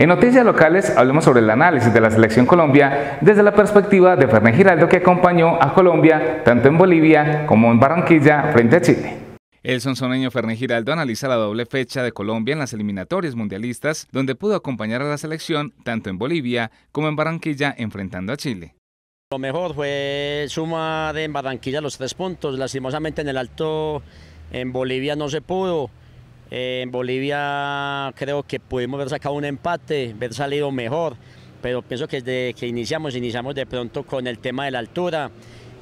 En noticias locales hablemos sobre el análisis de la selección Colombia desde la perspectiva de Fernández Giraldo que acompañó a Colombia tanto en Bolivia como en Barranquilla frente a Chile. El sonsoneño Ferné Giraldo analiza la doble fecha de Colombia en las eliminatorias mundialistas, donde pudo acompañar a la selección tanto en Bolivia como en Barranquilla enfrentando a Chile. Lo mejor fue suma en Barranquilla los tres puntos, lastimosamente en el alto en Bolivia no se pudo, en Bolivia creo que pudimos haber sacado un empate, haber salido mejor, pero pienso que desde que iniciamos, iniciamos de pronto con el tema de la altura.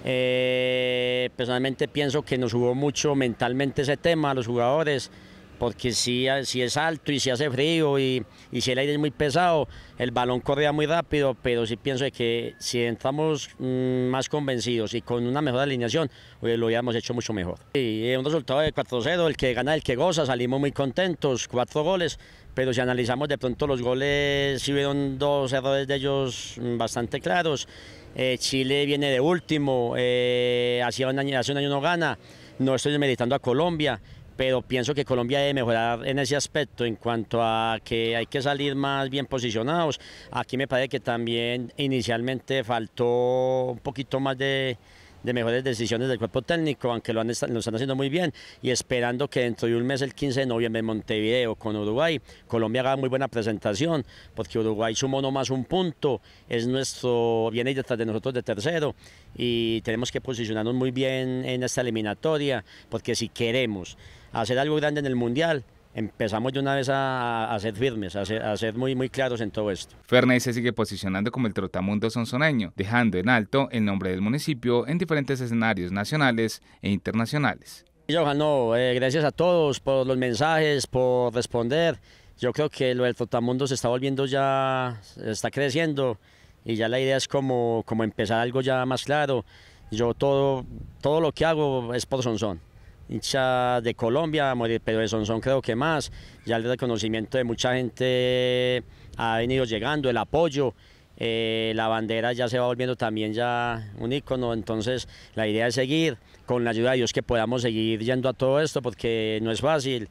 Eh, personalmente pienso que nos jugó mucho mentalmente ese tema a los jugadores porque si, si es alto y si hace frío y, si el aire es muy pesado, el balón correa muy rápido, pero sí pienso que si entramos mm, más convencidos y con una mejor alineación, pues, lo habíamos hecho mucho mejor. Y eh, un resultado de 4-0, el que gana, el que goza, salimos muy contentos, cuatro goles, pero si analizamos de pronto los goles, si hubieron dos errores de ellos mm, bastante claros. Eh, Chile viene de último, eh, hace, un año, hace un no gana, no estoy meditando a Colombia pero pienso que Colombia debe mejorar en ese aspecto en cuanto a que hay que salir más bien posicionados. Aquí me parece que también inicialmente faltó un poquito más de de mejores decisiones del cuerpo técnico, aunque lo, han, están haciendo muy bien y esperando que dentro de un mes, el 15 de noviembre en Montevideo, con Uruguay, Colombia haga muy buena presentación, porque Uruguay sumó más un punto, es nuestro, viene detrás de nosotros de tercero y tenemos que posicionarnos muy bien en esta eliminatoria, porque si queremos hacer algo grande en el Mundial, empezamos de una vez a, ser firmes, a ser, muy, muy claros en todo esto. Fernández se sigue posicionando como el trotamundo sonzoneño dejando en alto el nombre del municipio en diferentes escenarios nacionales e internacionales. Yo no, eh, gracias a todos por los mensajes, por responder. Yo creo que lo del trotamundo se está volviendo ya, está creciendo y ya la idea es como, como empezar algo ya más claro. Yo todo, todo lo que hago es por Sonson hincha de Colombia, pero de Sonsón creo que más, ya el reconocimiento de mucha gente ha venido llegando, el apoyo, eh, la bandera ya se va volviendo también ya un icono, entonces la idea es seguir con la ayuda de Dios que podamos seguir yendo a todo esto porque no es fácil,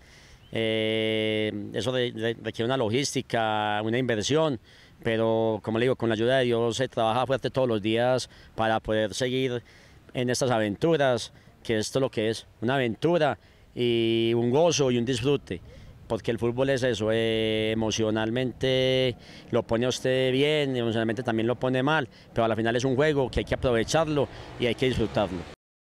eh, eso requiere una logística, una inversión, pero como le digo, con la ayuda de Dios se trabaja fuerte todos los días para poder seguir en estas aventuras que esto es lo que es, una aventura y un gozo y un disfrute, porque el fútbol es eso, eh, emocionalmente lo pone a usted bien, emocionalmente también lo pone mal, pero al final es un juego que hay que aprovecharlo y hay que disfrutarlo.